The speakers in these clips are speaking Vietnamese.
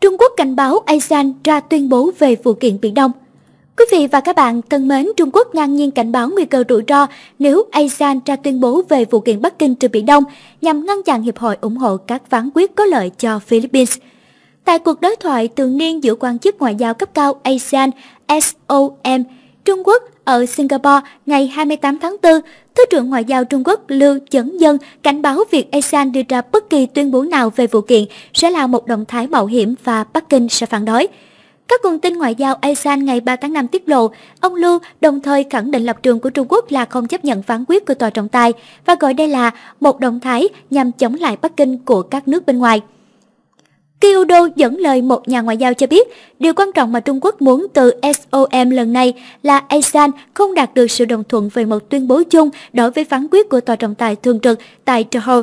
Trung Quốc cảnh báo ASEAN ra tuyên bố về vụ kiện Biển Đông. Quý vị và các bạn thân mến, Trung Quốc ngang nhiên cảnh báo nguy cơ rủi ro nếu ASEAN ra tuyên bố về vụ kiện Bắc Kinh trên Biển Đông nhằm ngăn chặn Hiệp hội ủng hộ các phán quyết có lợi cho Philippines. Tại cuộc đối thoại thường niên giữa quan chức ngoại giao cấp cao ASEAN SOM Trung Quốc ở Singapore ngày 28 tháng 4, Thứ trưởng Ngoại giao Trung Quốc Lưu Chấn Dân cảnh báo việc ASEAN đưa ra bất kỳ tuyên bố nào về vụ kiện sẽ là một động thái mạo hiểm và Bắc Kinh sẽ phản đối. Các nguồn tin ngoại giao ASEAN ngày 3 tháng 5 tiết lộ, ông Lưu đồng thời khẳng định lập trường của Trung Quốc là không chấp nhận phán quyết của tòa trọng tài và gọi đây là một động thái nhằm chống lại Bắc Kinh của các nước bên ngoài. Tiêu Đô dẫn lời một nhà ngoại giao cho biết, điều quan trọng mà Trung Quốc muốn từ SOM lần này là ASEAN không đạt được sự đồng thuận về một tuyên bố chung đối với phán quyết của Tòa trọng tài thường trực tại Johor.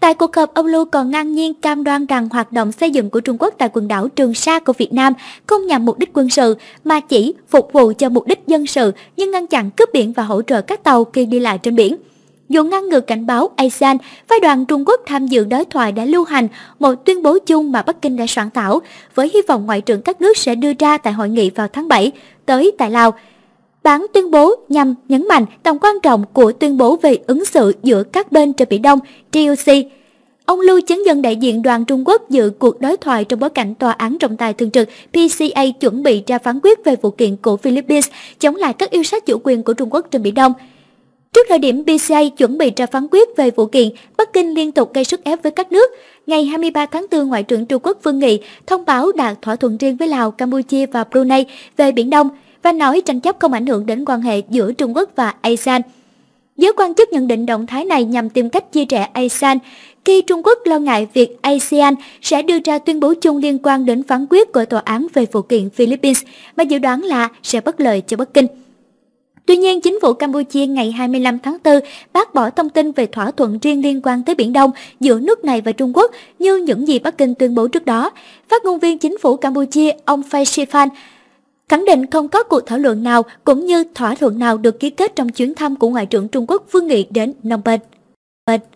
Tại cuộc họp, ông Lưu còn ngang nhiên cam đoan rằng hoạt động xây dựng của Trung Quốc tại quần đảo Trường Sa của Việt Nam không nhằm mục đích quân sự mà chỉ phục vụ cho mục đích dân sự như ngăn chặn cướp biển và hỗ trợ các tàu khi đi lại trên biển dù ngăn ngừa cảnh báo ASEAN, phái đoàn Trung Quốc tham dự đối thoại đã lưu hành một tuyên bố chung mà Bắc Kinh đã soạn thảo, với hy vọng ngoại trưởng các nước sẽ đưa ra tại hội nghị vào tháng 7 tới tại Lào. Bản tuyên bố nhằm nhấn mạnh tầm quan trọng của tuyên bố về ứng xử giữa các bên trên Biển Đông, TUC. Ông Lưu Chấn Dân đại diện đoàn Trung Quốc dự cuộc đối thoại trong bối cảnh Tòa án trọng tài thường trực PCA chuẩn bị ra phán quyết về vụ kiện của Philippines chống lại các yêu sách chủ quyền của Trung Quốc trên Biển Đông. Trước thời điểm BCI chuẩn bị ra phán quyết về vụ kiện, Bắc Kinh liên tục gây sức ép với các nước. Ngày 23 tháng 4, Ngoại trưởng Trung Quốc Vương Nghị thông báo đạt thỏa thuận riêng với Lào, Campuchia và Brunei về Biển Đông và nói tranh chấp không ảnh hưởng đến quan hệ giữa Trung Quốc và ASEAN. Giới quan chức nhận định động thái này nhằm tìm cách chia rẽ ASEAN khi Trung Quốc lo ngại việc ASEAN sẽ đưa ra tuyên bố chung liên quan đến phán quyết của tòa án về vụ kiện Philippines mà dự đoán là sẽ bất lợi cho Bắc Kinh. Tuy nhiên, chính phủ Campuchia ngày 25 tháng 4 bác bỏ thông tin về thỏa thuận riêng liên quan tới Biển Đông giữa nước này và Trung Quốc như những gì Bắc Kinh tuyên bố trước đó. Phát ngôn viên chính phủ Campuchia, ông Phai Sifan, khẳng định không có cuộc thảo luận nào cũng như thỏa thuận nào được ký kết trong chuyến thăm của Ngoại trưởng Trung Quốc Vương Nghị đến Phnom Penh.